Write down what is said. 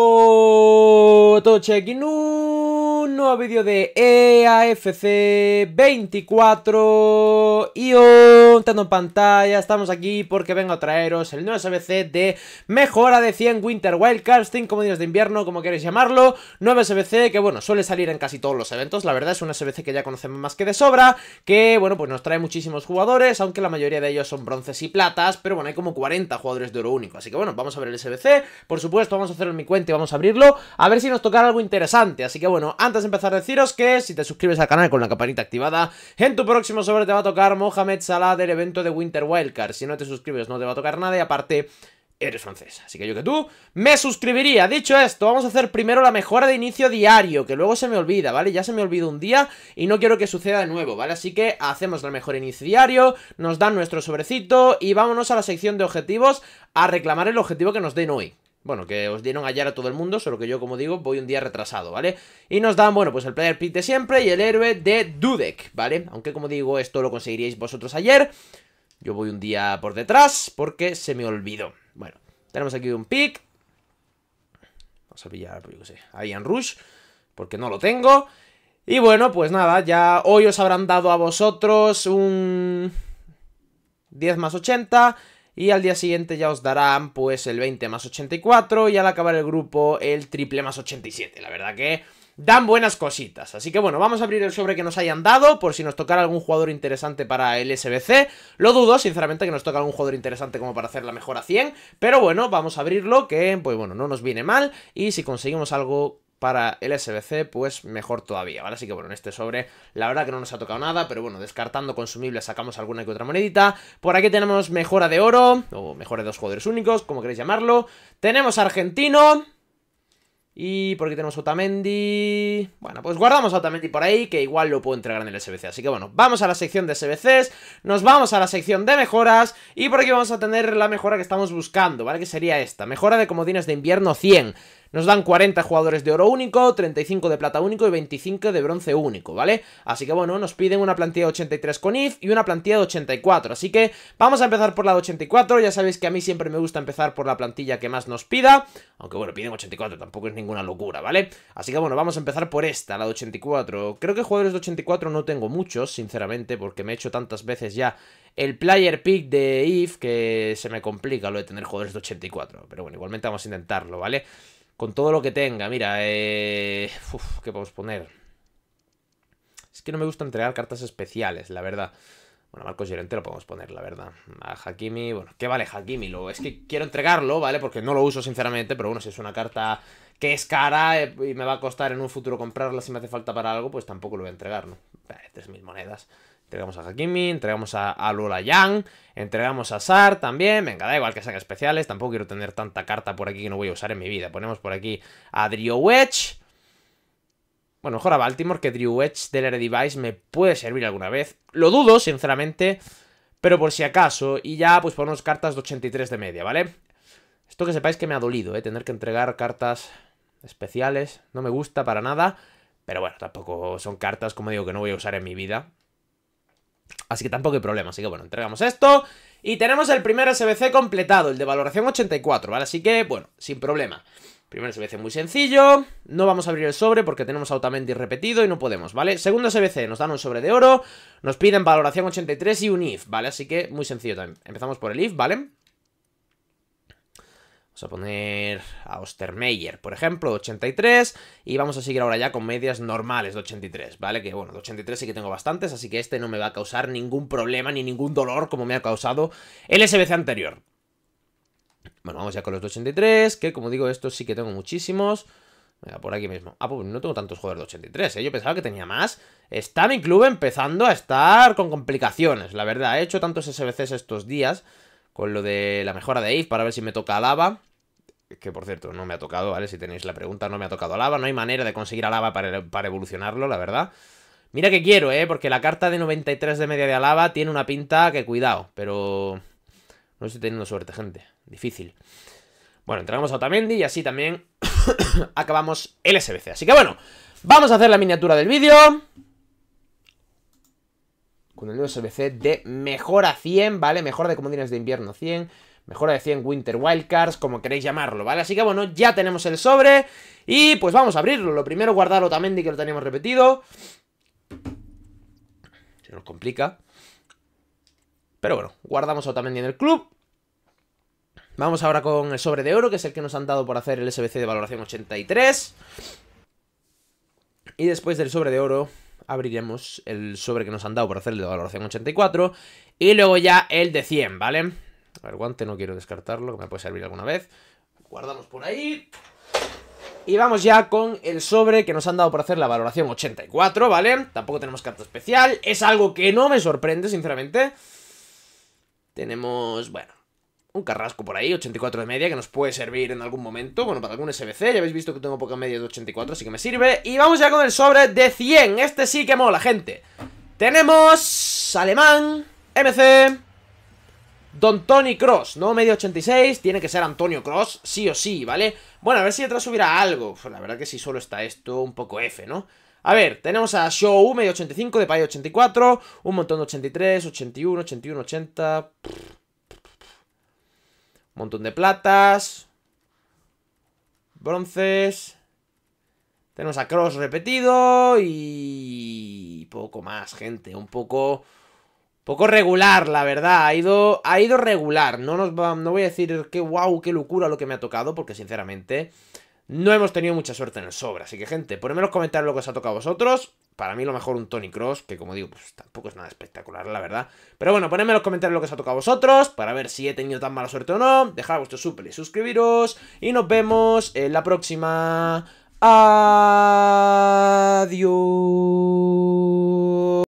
Todo check todos un nuevo vídeo de EAFC 24 y hoy en pantalla, estamos aquí porque vengo a traeros el nuevo SBC de mejora de 100 Winter Wildcards, 5 medios de invierno, como queréis llamarlo, Nuevo SBC que bueno, suele salir en casi todos los eventos, la verdad es un SBC que ya conocemos más que de sobra, que bueno, pues nos trae muchísimos jugadores, aunque la mayoría de ellos son bronces y platas, pero bueno, hay como 40 jugadores de oro único, así que bueno, vamos a ver el SBC, por supuesto vamos a hacer en mi cuenta y vamos a abrirlo, a ver si nos toca algo interesante, así que bueno, antes de empezar a deciros que si te suscribes al canal con la campanita activada, en tu próximo sobre te va a tocar Mohamed Salah evento de Winter Wildcard. Si no te suscribes no te va a tocar nada y aparte eres francés. Así que yo que tú me suscribiría. Dicho esto, vamos a hacer primero la mejora de inicio diario, que luego se me olvida, ¿vale? Ya se me olvida un día y no quiero que suceda de nuevo, ¿vale? Así que hacemos la mejora de inicio diario, nos dan nuestro sobrecito y vámonos a la sección de objetivos a reclamar el objetivo que nos den hoy. Bueno, que os dieron ayer a todo el mundo, solo que yo, como digo, voy un día retrasado, ¿vale? Y nos dan, bueno, pues el player pick de siempre y el héroe de Dudek, ¿vale? Aunque, como digo, esto lo conseguiríais vosotros ayer. Yo voy un día por detrás porque se me olvidó. Bueno, tenemos aquí un pick. Vamos a pillar, yo que sé, a Ian Rush, porque no lo tengo. Y bueno, pues nada, ya hoy os habrán dado a vosotros un... 10 más 80 y al día siguiente ya os darán pues el 20 más 84 y al acabar el grupo el triple más 87. La verdad que dan buenas cositas. Así que bueno, vamos a abrir el sobre que nos hayan dado por si nos tocara algún jugador interesante para el SBC. Lo dudo, sinceramente, que nos toque algún jugador interesante como para hacer la mejora 100. Pero bueno, vamos a abrirlo, que pues bueno, no nos viene mal. Y si conseguimos algo para el SBC, pues mejor todavía, ¿vale? Así que bueno, en este sobre, la verdad que no nos ha tocado nada, pero bueno, descartando consumibles sacamos alguna que otra monedita. Por aquí tenemos mejora de oro, o mejora de dos jugadores únicos, como queréis llamarlo. Tenemos argentino... Y por aquí tenemos Otamendi... Bueno, pues guardamos Otamendi por ahí, que igual lo puedo entregar en el SBC. Así que bueno, vamos a la sección de SBCs, nos vamos a la sección de mejoras, y por aquí vamos a tener la mejora que estamos buscando, ¿vale? Que sería esta, mejora de comodines de invierno 100. Nos dan 40 jugadores de oro único, 35 de plata único y 25 de bronce único, ¿vale? Así que bueno, nos piden una plantilla de 83 con IF y una plantilla de 84, así que vamos a empezar por la de 84, ya sabéis que a mí siempre me gusta empezar por la plantilla que más nos pida, aunque bueno, piden 84, tampoco es ninguna locura, ¿vale? Así que bueno, vamos a empezar por esta, la de 84, creo que jugadores de 84 no tengo muchos, sinceramente, porque me he hecho tantas veces ya el player pick de IF que se me complica lo de tener jugadores de 84, pero bueno, igualmente vamos a intentarlo, ¿vale? vale con todo lo que tenga, mira, eh... ¿qué podemos poner? Es que no me gusta entregar cartas especiales, la verdad. Bueno, Marcos Llorente lo podemos poner, la verdad. A Hakimi, bueno, ¿qué vale Hakimi? Lo, es que quiero entregarlo, ¿vale? Porque no lo uso sinceramente, pero bueno, si es una carta que es cara eh, y me va a costar en un futuro comprarla si me hace falta para algo, pues tampoco lo voy a entregar, ¿no? Vale, eh, 3.000 monedas. Entregamos a Hakimi, entregamos a, Lola Yang, entregamos a Sar también. Venga, da igual que sean especiales, tampoco quiero tener tanta carta por aquí que no voy a usar en mi vida. Ponemos por aquí a Drew Wedge. Bueno, mejor a Baltimore que Drew Wedge del Device me puede servir alguna vez. Lo dudo, sinceramente, pero por si acaso. Y ya, pues ponemos cartas de 83 de media, ¿vale? Esto que sepáis que me ha dolido, ¿eh? Tener que entregar cartas especiales. No me gusta para nada. Pero bueno, tampoco son cartas, como digo, que no voy a usar en mi vida. Así que tampoco hay problema. Así que bueno, entregamos esto. Y tenemos el primer SBC completado, el de valoración 84, ¿vale? Así que, bueno, sin problema. Primer SBC muy sencillo. No vamos a abrir el sobre porque tenemos autamente repetido y no podemos, ¿vale? Segundo SBC, nos dan un sobre de oro. Nos piden valoración 83 y un IF, ¿vale? Así que muy sencillo también. Empezamos por el IF, ¿vale? Vamos a poner a Ostermeyer, por ejemplo, 83. Y vamos a seguir ahora ya con medias normales de 83, ¿vale? Que bueno, de 83 sí que tengo bastantes, así que este no me va a causar ningún problema ni ningún dolor como me ha causado el SBC anterior. Bueno, vamos ya con los de 83, que como digo, estos sí que tengo muchísimos. Mira, por aquí mismo. Ah, pues no tengo tantos jugadores de 83, ¿eh? Yo pensaba que tenía más. Está mi club empezando a estar con complicaciones, la verdad. He hecho tantos SBCs estos días con lo de la mejora de Eve para ver si me toca Lava que por cierto, no me ha tocado, ¿vale? Si tenéis la pregunta, no me ha tocado lava. No hay manera de conseguir alaba para, evolucionarlo, la verdad. Mira que quiero, ¿eh? Porque la carta de 93 de media de alaba tiene una pinta que cuidado, pero... No estoy teniendo suerte, gente. Difícil. Bueno, entregamos a Otamendi y así también acabamos el SBC. Así que bueno, vamos a hacer la miniatura del vídeo. Con el nuevo SBC de mejora 100, ¿vale? Mejora de comodines de invierno 100 mejora de 100 Winter Wildcards, como queréis llamarlo, ¿vale? Así que bueno, ya tenemos el sobre y pues vamos a abrirlo. Lo primero guardar Otamendi, que lo teníamos repetido. Se nos complica. Pero bueno, guardamos Otamendi en el club. Vamos ahora con el sobre de oro, que es el que nos han dado por hacer el SBC de valoración 83. Y después del sobre de oro abriremos el sobre que nos han dado por hacer el de valoración 84. Y luego ya el de 100, ¿vale? A ver, guante no quiero descartarlo, que me puede servir alguna vez. Guardamos por ahí. Y vamos ya con el sobre que nos han dado por hacer la valoración 84, ¿vale? Tampoco tenemos carta especial, es algo que no me sorprende, sinceramente. Tenemos, bueno, un carrasco por ahí, 84 de media, que nos puede servir en algún momento, bueno, para algún SBC, ya habéis visto que tengo poca media de 84, así que me sirve. Y vamos ya con el sobre de 100, este sí que mola, gente. Tenemos alemán, MC, Don Tony Cross, ¿no? Medio 86, tiene que ser Antonio Cross, sí o sí, ¿vale? Bueno, a ver si detrás hubiera algo. la verdad que si solo está esto, un poco F, ¿no? A ver, tenemos a Show, medio 85, de payo 84, un montón de 83, 81, 81, 80... Un montón de platas... Bronces... Tenemos a Cross repetido y... Poco más, gente, un poco... Poco regular, la verdad. Ha ido, ha ido regular. No, nos no voy a decir qué guau, qué locura lo que me ha tocado, porque sinceramente no hemos tenido mucha suerte en el sobre. Así que, gente, ponedme en los comentarios lo que os ha tocado a vosotros. Para mí, lo mejor un Tony Cross, que como digo, pues tampoco es nada espectacular, la verdad. Pero bueno, ponedme en los comentarios lo que os ha tocado a vosotros, para ver si he tenido tan mala suerte o no. Dejad vuestro super y suscribiros. Y nos vemos en la próxima. Adiós.